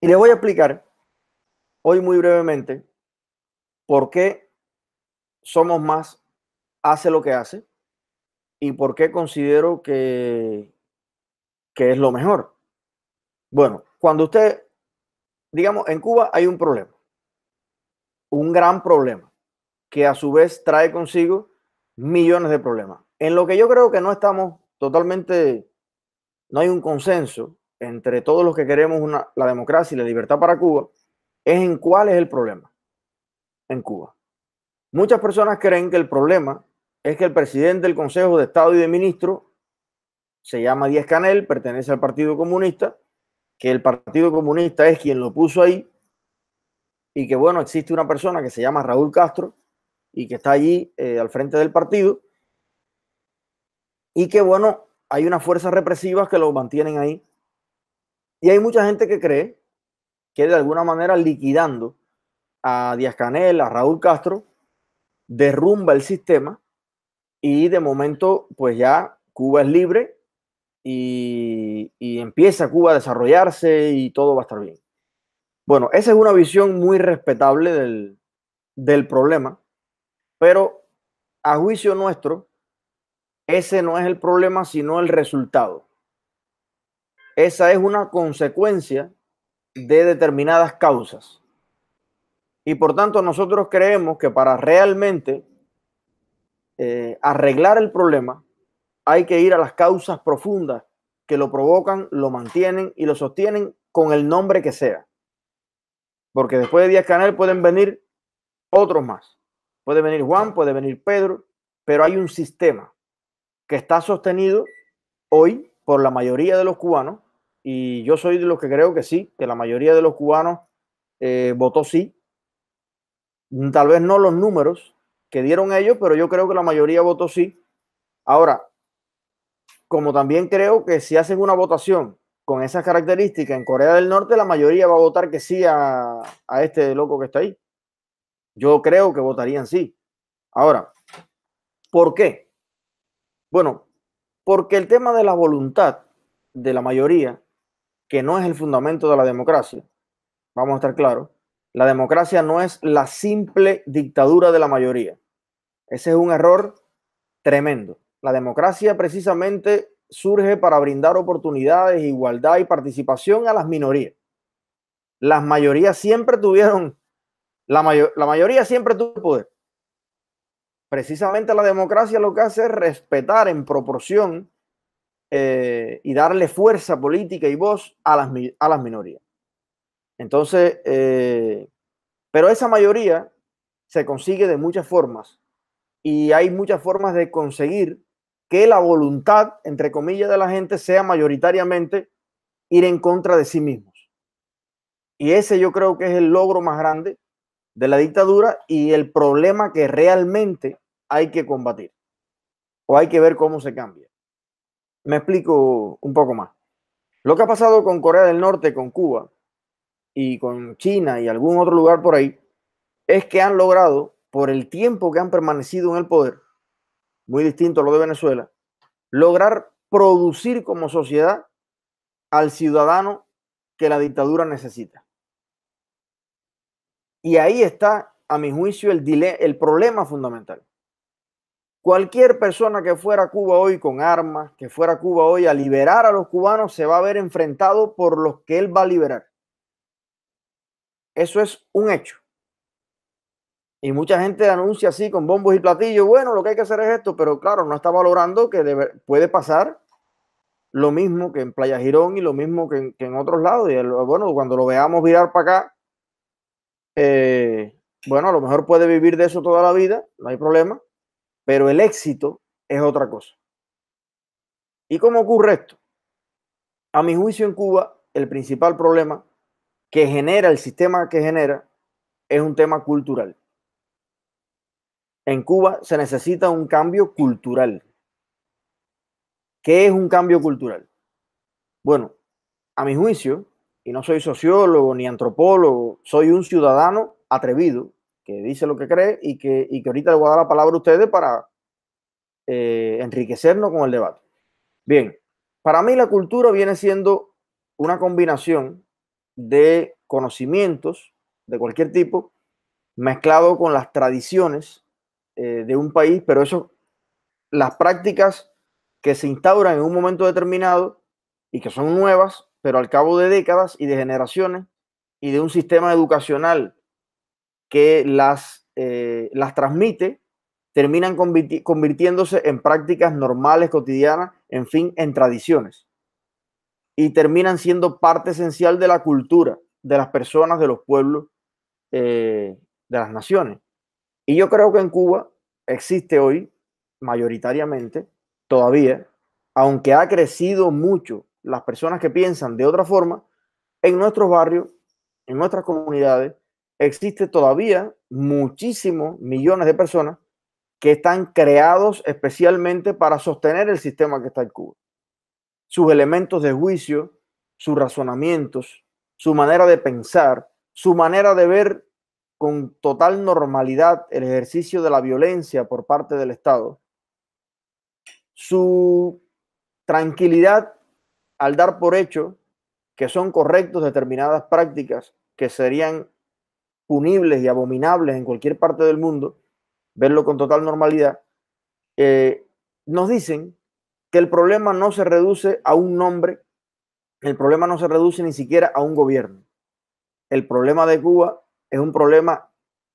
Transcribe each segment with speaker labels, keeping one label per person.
Speaker 1: Y les voy a explicar hoy muy brevemente por qué Somos Más hace lo que hace y por qué considero que, que es lo mejor. Bueno, cuando usted, digamos, en Cuba hay un problema, un gran problema, que a su vez trae consigo millones de problemas. En lo que yo creo que no estamos totalmente no hay un consenso entre todos los que queremos la democracia y la libertad para Cuba, es en cuál es el problema en Cuba. Muchas personas creen que el problema es que el presidente del Consejo de Estado y de Ministros se llama Díaz Canel, pertenece al Partido Comunista, que el Partido Comunista es quien lo puso ahí y que bueno, existe una persona que se llama Raúl Castro y que está allí eh, al frente del partido y que bueno, hay unas fuerzas represivas que lo mantienen ahí. Y hay mucha gente que cree que de alguna manera liquidando a Díaz Canel, a Raúl Castro, derrumba el sistema y de momento pues ya Cuba es libre y, empieza Cuba a desarrollarse y todo va a estar bien. Bueno, esa es una visión muy respetable del problema, pero a juicio nuestro, ese no es el problema, sino el resultado. Esa es una consecuencia de determinadas causas. Y por tanto nosotros creemos que para realmente eh, arreglar el problema hay que ir a las causas profundas que lo provocan, lo mantienen y lo sostienen con el nombre que sea. Porque después de Díaz Canel pueden venir otros más. Puede venir Juan, puede venir Pedro, pero hay un sistema que está sostenido hoy por la mayoría de los cubanos, y yo soy de los que creo que sí, que la mayoría de los cubanos eh, votó sí. Tal vez no los números que dieron ellos, pero yo creo que la mayoría votó sí. Ahora, como también creo que si hacen una votación con esas características en Corea del Norte, la mayoría va a votar que sí a, a este loco que está ahí. Yo creo que votarían sí. Ahora, ¿por qué? Bueno, porque el tema de la voluntad de la mayoría, que no es el fundamento de la democracia, vamos a estar claros, la democracia no es la simple dictadura de la mayoría. Ese es un error tremendo. La democracia precisamente surge para brindar oportunidades, igualdad y participación a las minorías. Las mayorías siempre tuvieron, la, la mayoría siempre tuvo poder. Precisamente la democracia lo que hace es respetar en proporción eh, y darle fuerza política y voz a las, a las minorías. Entonces, eh, pero esa mayoría se consigue de muchas formas y hay muchas formas de conseguir que la voluntad, entre comillas, de la gente sea mayoritariamente ir en contra de sí mismos. Y ese yo creo que es el logro más grande de la dictadura y el problema que realmente hay que combatir o hay que ver cómo se cambia. Me explico un poco más. Lo que ha pasado con Corea del Norte, con Cuba y con China y algún otro lugar por ahí es que han logrado, por el tiempo que han permanecido en el poder, muy distinto a lo de Venezuela, lograr producir como sociedad al ciudadano que la dictadura necesita. Y ahí está, a mi juicio, el, dile el problema fundamental. Cualquier persona que fuera a Cuba hoy con armas, que fuera a Cuba hoy a liberar a los cubanos, se va a ver enfrentado por los que él va a liberar. Eso es un hecho. Y mucha gente anuncia así con bombos y platillos, bueno, lo que hay que hacer es esto, pero claro, no está valorando que puede pasar lo mismo que en Playa Girón y lo mismo que en, otros lados. Y bueno, cuando lo veamos virar para acá, eh, bueno, a lo mejor puede vivir de eso toda la vida, no hay problema, pero el éxito es otra cosa. ¿Y cómo ocurre esto? A mi juicio en Cuba, el principal problema que genera el sistema que genera es un tema cultural. En Cuba se necesita un cambio cultural. ¿Qué es un cambio cultural? Bueno, a mi juicio, y no soy sociólogo ni antropólogo, soy un ciudadano atrevido que dice lo que cree y que, ahorita le voy a dar la palabra a ustedes para eh, enriquecernos con el debate. Bien, para mí la cultura viene siendo una combinación de conocimientos de cualquier tipo mezclado con las tradiciones eh, de un país, pero eso, las prácticas que se instauran en un momento determinado y que son nuevas pero al cabo de décadas y de generaciones y de un sistema educacional que las, eh, las transmite, terminan convirtiéndose en prácticas normales, cotidianas, en fin, en tradiciones. Y terminan siendo parte esencial de la cultura, de las personas, de los pueblos, eh, de las naciones. Y yo creo que en Cuba existe hoy, mayoritariamente, todavía, aunque ha crecido mucho las personas que piensan de otra forma, en nuestros barrios, en nuestras comunidades, existe todavía muchísimos millones de personas que están creados especialmente para sostener el sistema que está en Cuba. Sus elementos de juicio, sus razonamientos, su manera de pensar, su manera de ver con total normalidad el ejercicio de la violencia por parte del Estado, su tranquilidad al dar por hecho que son correctos determinadas prácticas que serían punibles y abominables en cualquier parte del mundo, verlo con total normalidad, eh, nos dicen que el problema no se reduce a un nombre, el problema no se reduce ni siquiera a un gobierno. El problema de Cuba es un problema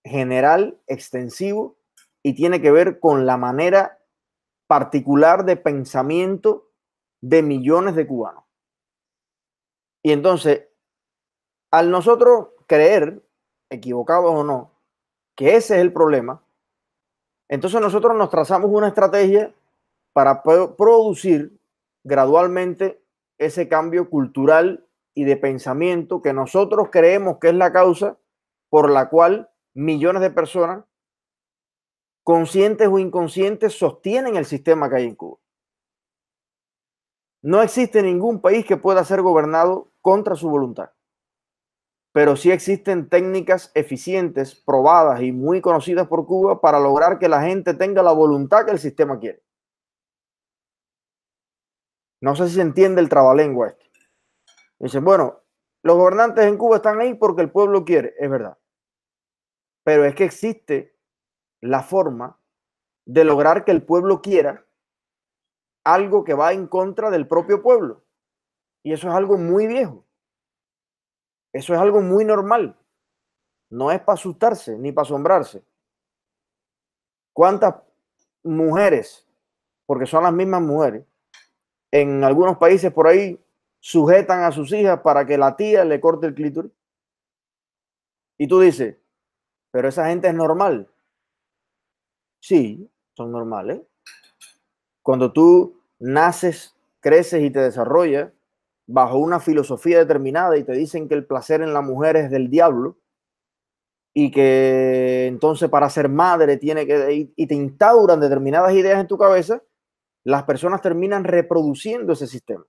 Speaker 1: general, extensivo, y tiene que ver con la manera particular de pensamiento de millones de cubanos. Y entonces, al nosotros creer, equivocados o no, que ese es el problema, entonces nosotros nos trazamos una estrategia para producir gradualmente ese cambio cultural y de pensamiento que nosotros creemos que es la causa por la cual millones de personas, conscientes o inconscientes, sostienen el sistema que hay en Cuba. No existe ningún país que pueda ser gobernado contra su voluntad, pero sí existen técnicas eficientes, probadas y muy conocidas por Cuba para lograr que la gente tenga la voluntad que el sistema quiere. No sé si se entiende el trabalengua este. Dicen, bueno, los gobernantes en Cuba están ahí porque el pueblo quiere, es verdad. Pero es que existe la forma de lograr que el pueblo quiera algo que va en contra del propio pueblo. Y eso es algo muy viejo. Eso es algo muy normal. No es para asustarse ni para asombrarse. ¿Cuántas mujeres, porque son las mismas mujeres, en algunos países por ahí sujetan a sus hijas para que la tía le corte el clítoris? Y tú dices, pero esa gente es normal. Sí, son normales. Cuando tú naces, creces y te desarrollas bajo una filosofía determinada y te dicen que el placer en la mujer es del diablo y que entonces para ser madre tiene que y te instauran determinadas ideas en tu cabeza, las personas terminan reproduciendo ese sistema.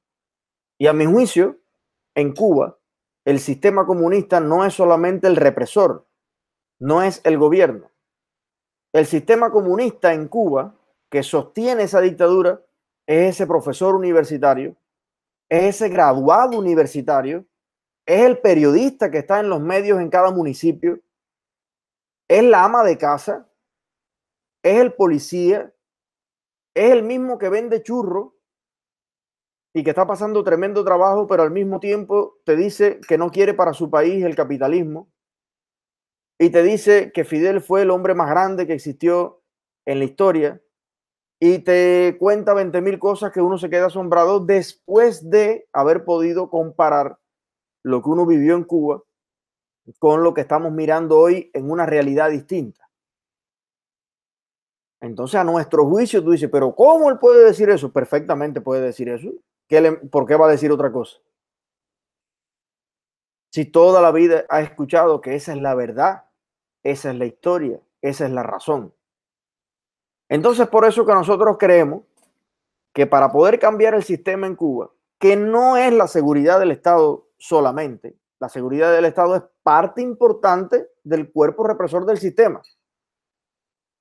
Speaker 1: Y a mi juicio, en Cuba, el sistema comunista no es solamente el represor, no es el gobierno. El sistema comunista en Cuba que sostiene esa dictadura es ese profesor universitario, es ese graduado universitario, es el periodista que está en los medios en cada municipio, es la ama de casa, es el policía, es el mismo que vende churro y que está pasando tremendo trabajo, pero al mismo tiempo te dice que no quiere para su país el capitalismo y te dice que Fidel fue el hombre más grande que existió en la historia y te cuenta 20.000 cosas que uno se queda asombrado después de haber podido comparar lo que uno vivió en Cuba con lo que estamos mirando hoy en una realidad distinta. Entonces, a nuestro juicio, tú dices, pero ¿cómo él puede decir eso? Perfectamente puede decir eso. ¿Por qué va a decir otra cosa? Si toda la vida ha escuchado que esa es la verdad, esa es la historia, esa es la razón. Entonces, por eso que nosotros creemos que para poder cambiar el sistema en Cuba, que no es la seguridad del Estado solamente, la seguridad del Estado es parte importante del cuerpo represor del sistema,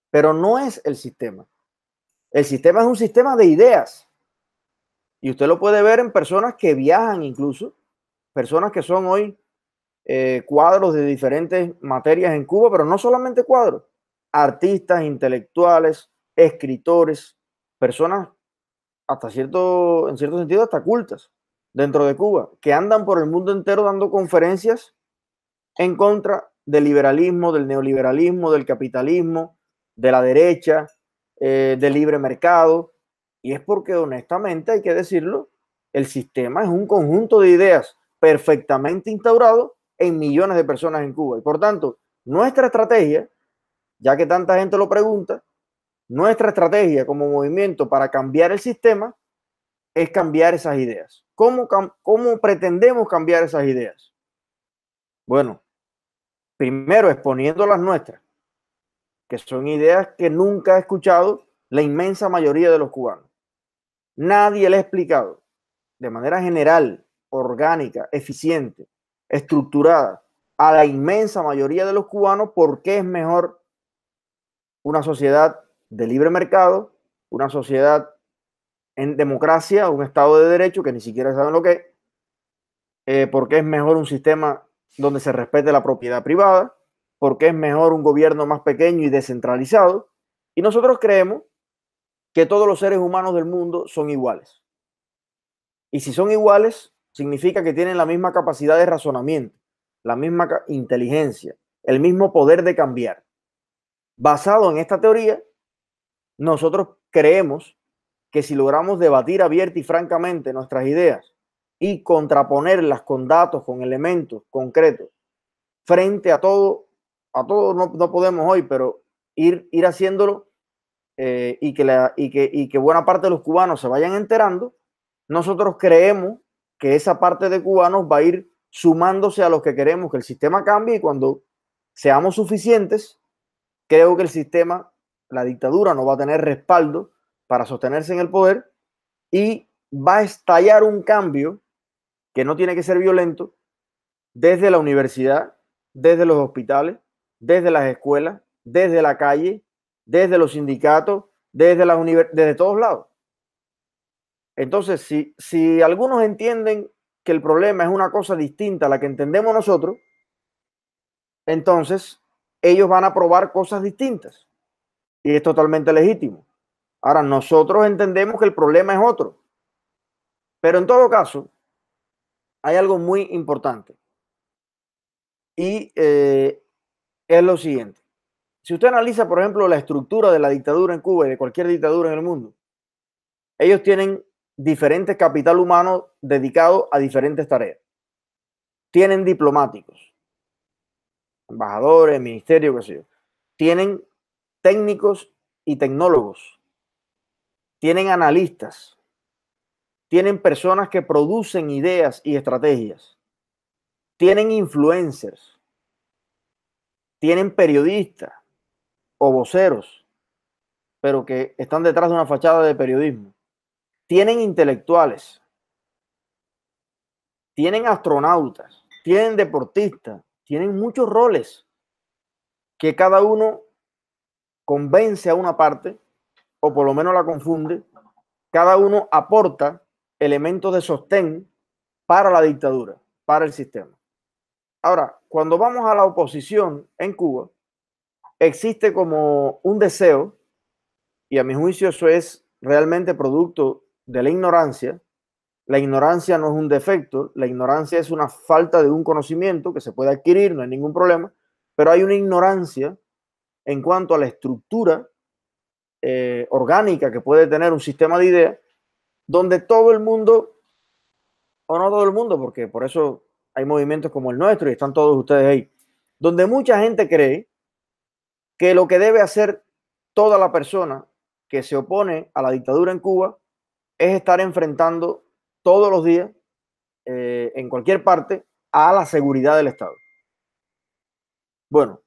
Speaker 1: pero no es el sistema. El sistema es un sistema de ideas. Y usted lo puede ver en personas que viajan incluso, personas que son hoy eh, cuadros de diferentes materias en Cuba, pero no solamente cuadros, artistas, intelectuales, escritores, personas hasta cierto, en cierto sentido, hasta cultas dentro de Cuba, que andan por el mundo entero dando conferencias en contra del liberalismo, del neoliberalismo, del capitalismo, de la derecha, eh, del libre mercado. Y es porque honestamente hay que decirlo, el sistema es un conjunto de ideas perfectamente instaurado en millones de personas en Cuba. Y por tanto, nuestra estrategia, ya que tanta gente lo pregunta, nuestra estrategia como movimiento para cambiar el sistema es cambiar esas ideas. ¿Cómo, cómo pretendemos cambiar esas ideas? Bueno, primero exponiendo las nuestras, que son ideas que nunca ha escuchado la inmensa mayoría de los cubanos. Nadie le ha explicado de manera general, orgánica, eficiente, estructurada a la inmensa mayoría de los cubanos por qué es mejor una sociedad de libre mercado, una sociedad en democracia, un Estado de Derecho, que ni siquiera saben lo que es, eh, porque es mejor un sistema donde se respete la propiedad privada, porque es mejor un gobierno más pequeño y descentralizado. Y nosotros creemos que todos los seres humanos del mundo son iguales. Y si son iguales, significa que tienen la misma capacidad de razonamiento, la misma inteligencia, el mismo poder de cambiar. Basado en esta teoría, nosotros creemos que si logramos debatir abierta y francamente nuestras ideas y contraponerlas con datos, con elementos concretos, frente a todo, a todo no, no podemos hoy, pero ir, ir haciéndolo eh, y, que la, y, que, y que buena parte de los cubanos se vayan enterando, nosotros creemos que esa parte de cubanos va a ir sumándose a los que queremos que el sistema cambie y cuando seamos suficientes, creo que el sistema la dictadura no va a tener respaldo para sostenerse en el poder y va a estallar un cambio que no tiene que ser violento desde la universidad, desde los hospitales, desde las escuelas, desde la calle, desde los sindicatos, desde las desde todos lados. Entonces, si, si algunos entienden que el problema es una cosa distinta a la que entendemos nosotros, entonces ellos van a probar cosas distintas. Y es totalmente legítimo. Ahora, nosotros entendemos que el problema es otro. Pero en todo caso, hay algo muy importante. Y eh, es lo siguiente. Si usted analiza, por ejemplo, la estructura de la dictadura en Cuba y de cualquier dictadura en el mundo, ellos tienen diferentes capital humano dedicado a diferentes tareas. Tienen diplomáticos, embajadores, ministerios, qué sé yo. Tienen técnicos y tecnólogos, tienen analistas, tienen personas que producen ideas y estrategias, tienen influencers, tienen periodistas o voceros, pero que están detrás de una fachada de periodismo, tienen intelectuales, tienen astronautas, tienen deportistas, tienen muchos roles que cada uno convence a una parte, o por lo menos la confunde, cada uno aporta elementos de sostén para la dictadura, para el sistema. Ahora, cuando vamos a la oposición en Cuba, existe como un deseo, y a mi juicio eso es realmente producto de la ignorancia. La ignorancia no es un defecto, la ignorancia es una falta de un conocimiento que se puede adquirir, no hay ningún problema, pero hay una ignorancia en cuanto a la estructura eh, orgánica que puede tener un sistema de ideas, donde todo el mundo, o no todo el mundo, porque por eso hay movimientos como el nuestro y están todos ustedes ahí, donde mucha gente cree que lo que debe hacer toda la persona que se opone a la dictadura en Cuba es estar enfrentando todos los días, eh, en cualquier parte, a la seguridad del Estado. Bueno,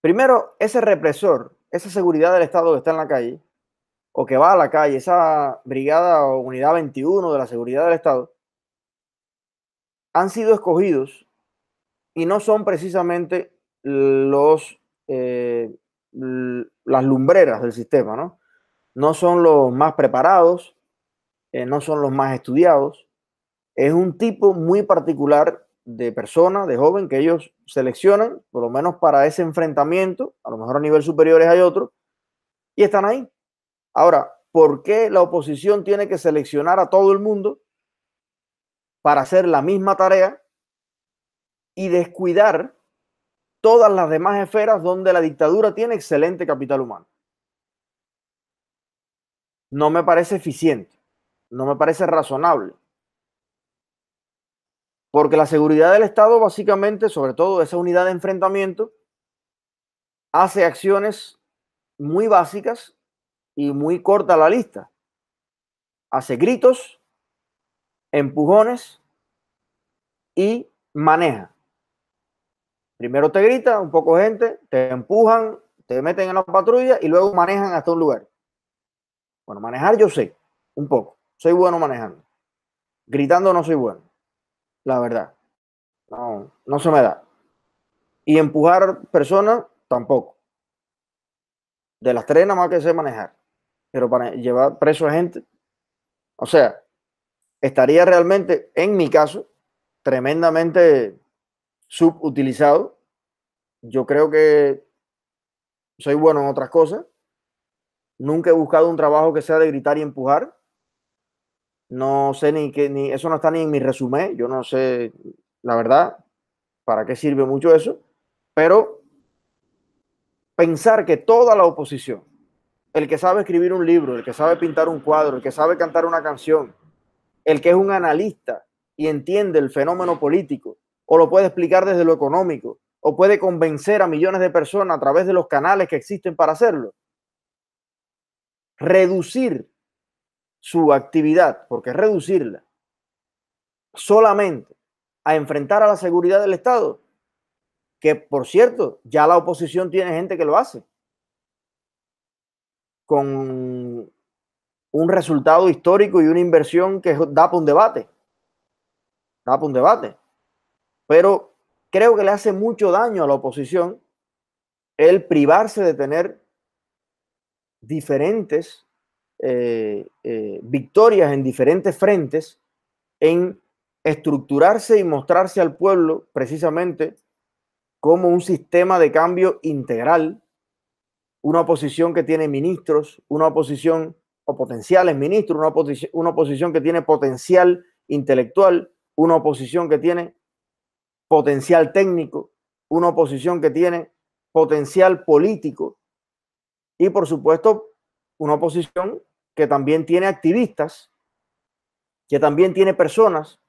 Speaker 1: Primero, ese represor, esa seguridad del Estado que está en la calle, o que va a la calle, esa brigada o unidad 21 de la seguridad del Estado, han sido escogidos y no son precisamente los eh, las lumbreras del sistema, ¿no? No son los más preparados, eh, no son los más estudiados. Es un tipo muy particular de personas, de joven, que ellos seleccionan, por lo menos para ese enfrentamiento, a lo mejor a nivel superiores hay otro y están ahí. Ahora, ¿por qué la oposición tiene que seleccionar a todo el mundo para hacer la misma tarea y descuidar todas las demás esferas donde la dictadura tiene excelente capital humano? No me parece eficiente, no me parece razonable. Porque la seguridad del Estado básicamente, sobre todo esa unidad de enfrentamiento, hace acciones muy básicas y muy corta la lista. Hace gritos, empujones y maneja. Primero te grita un poco gente, te empujan, te meten en la patrulla y luego manejan hasta un lugar. Bueno, manejar yo sé, un poco. Soy bueno manejando. Gritando no soy bueno la verdad. No, no se me da. Y empujar personas, tampoco. De las tres nada más que sé manejar. Pero para llevar preso a gente, o sea, estaría realmente, en mi caso, tremendamente subutilizado. Yo creo que soy bueno en otras cosas. Nunca he buscado un trabajo que sea de gritar y empujar. No sé ni qué, ni eso no está ni en mi resumen, yo no sé, la verdad, para qué sirve mucho eso, pero pensar que toda la oposición, el que sabe escribir un libro, el que sabe pintar un cuadro, el que sabe cantar una canción, el que es un analista y entiende el fenómeno político, o lo puede explicar desde lo económico, o puede convencer a millones de personas a través de los canales que existen para hacerlo. Reducir su actividad, porque reducirla, solamente a enfrentar a la seguridad del Estado, que por cierto, ya la oposición tiene gente que lo hace, con un resultado histórico y una inversión que da para un debate, da para un debate. Pero creo que le hace mucho daño a la oposición el privarse de tener diferentes eh, eh, victorias en diferentes frentes en estructurarse y mostrarse al pueblo precisamente como un sistema de cambio integral, una oposición que tiene ministros, una oposición o potenciales ministros, una, oposición, una oposición que tiene potencial intelectual, una oposición que tiene potencial técnico, una oposición que tiene potencial político y por supuesto una oposición que también tiene activistas, que también tiene personas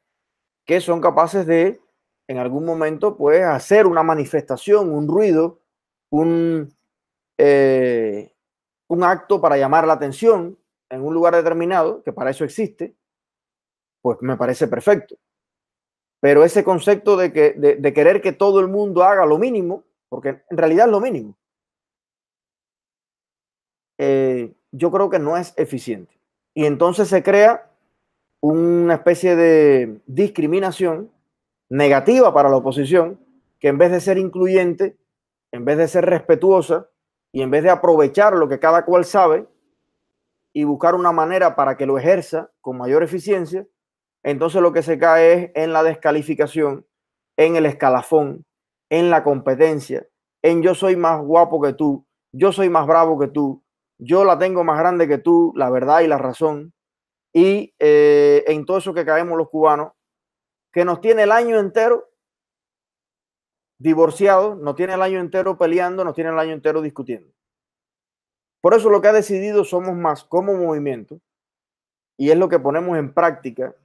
Speaker 1: que son capaces de, en algún momento, pues hacer una manifestación, un ruido, un, eh, un acto para llamar la atención en un lugar determinado, que para eso existe, pues me parece perfecto. Pero ese concepto de, querer que todo el mundo haga lo mínimo, porque en realidad es lo mínimo, eh, yo creo que no es eficiente. Y entonces se crea una especie de discriminación negativa para la oposición, que en vez de ser incluyente, en vez de ser respetuosa y en vez de aprovechar lo que cada cual sabe y buscar una manera para que lo ejerza con mayor eficiencia, entonces lo que se cae es en la descalificación, en el escalafón, en la competencia, en yo soy más guapo que tú, yo soy más bravo que tú, yo la tengo más grande que tú, la verdad y la razón, y eh, en todo eso que caemos los cubanos, que nos tiene el año entero divorciados, nos tiene el año entero peleando, nos tiene el año entero discutiendo. Por eso lo que ha decidido Somos Más como movimiento, y es lo que ponemos en práctica.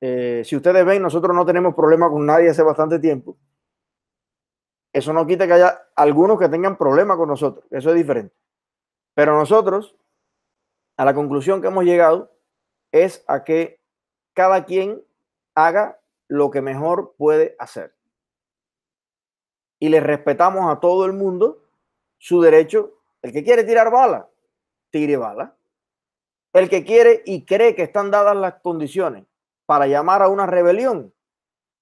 Speaker 1: Eh, si ustedes ven, nosotros no tenemos problema con nadie hace bastante tiempo. Eso no quita que haya algunos que tengan problema con nosotros, eso es diferente. Pero nosotros, a la conclusión que hemos llegado es a que cada quien haga lo que mejor puede hacer. Y le respetamos a todo el mundo su derecho. El que quiere tirar bala, tire bala. El que quiere y cree que están dadas las condiciones para llamar a una rebelión,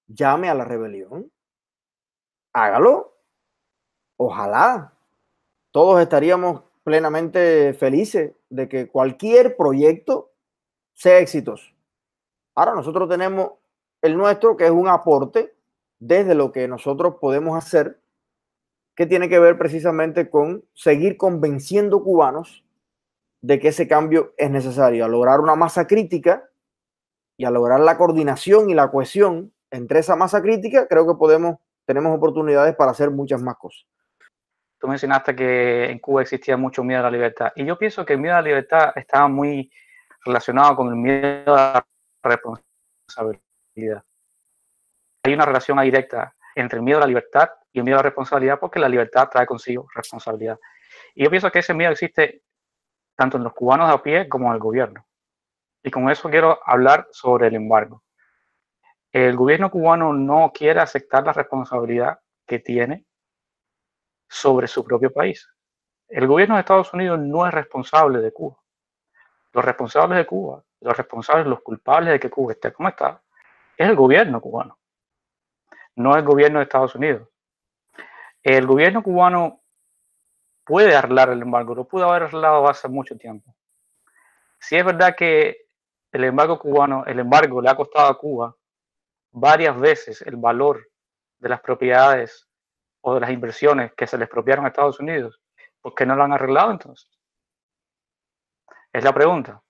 Speaker 1: llame a la rebelión. Hágalo. Ojalá. Todos estaríamos plenamente felices de que cualquier proyecto sea exitoso. Ahora nosotros tenemos el nuestro, que es un aporte desde lo que nosotros podemos hacer, que tiene que ver precisamente con seguir convenciendo cubanos de que ese cambio es necesario, a lograr una masa crítica y a lograr la coordinación y la cohesión entre esa masa crítica, creo que podemos, tenemos oportunidades para hacer muchas más cosas
Speaker 2: tú mencionaste que en Cuba existía mucho miedo a la libertad. Y yo pienso que el miedo a la libertad estaba muy relacionado con el miedo a la responsabilidad. Hay una relación directa entre el miedo a la libertad y el miedo a la responsabilidad porque la libertad trae consigo responsabilidad. Y yo pienso que ese miedo existe tanto en los cubanos a pie como en el gobierno. Y con eso quiero hablar sobre el embargo. El gobierno cubano no quiere aceptar la responsabilidad que tiene sobre su propio país. El gobierno de Estados Unidos no es responsable de Cuba. Los responsables de Cuba, los responsables, los culpables de que Cuba esté como está, es el gobierno cubano, no el gobierno de Estados Unidos. El gobierno cubano puede arreglar el embargo, lo pudo haber arreglado hace mucho tiempo. Si es verdad que el embargo cubano, el embargo le ha costado a Cuba varias veces el valor de las propiedades o de las inversiones que se les expropiaron a Estados Unidos, ¿por qué no lo han arreglado entonces? Es la pregunta.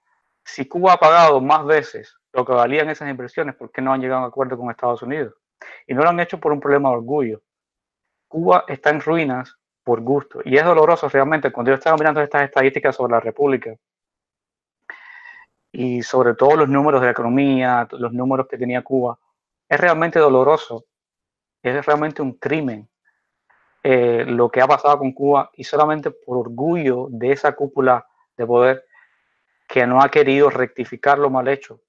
Speaker 2: Si Cuba ha pagado más veces lo que valían esas inversiones, ¿por qué no han llegado a un acuerdo con Estados Unidos? Y no lo han hecho por un problema de orgullo. Cuba está en ruinas por gusto. Y es doloroso realmente cuando yo estaba mirando estas estadísticas sobre la República y sobre todo los números de la economía, los números que tenía Cuba. Es realmente doloroso. Es realmente un crimen eh, lo que ha pasado con Cuba y solamente por orgullo de esa cúpula de poder que no ha querido rectificar lo mal hecho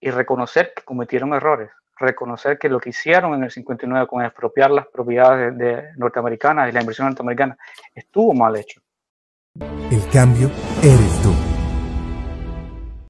Speaker 2: y reconocer que cometieron errores, reconocer que lo que hicieron en el 59 con expropiar las propiedades de norteamericanas y la inversión norteamericana estuvo mal hecho. El cambio eres tú.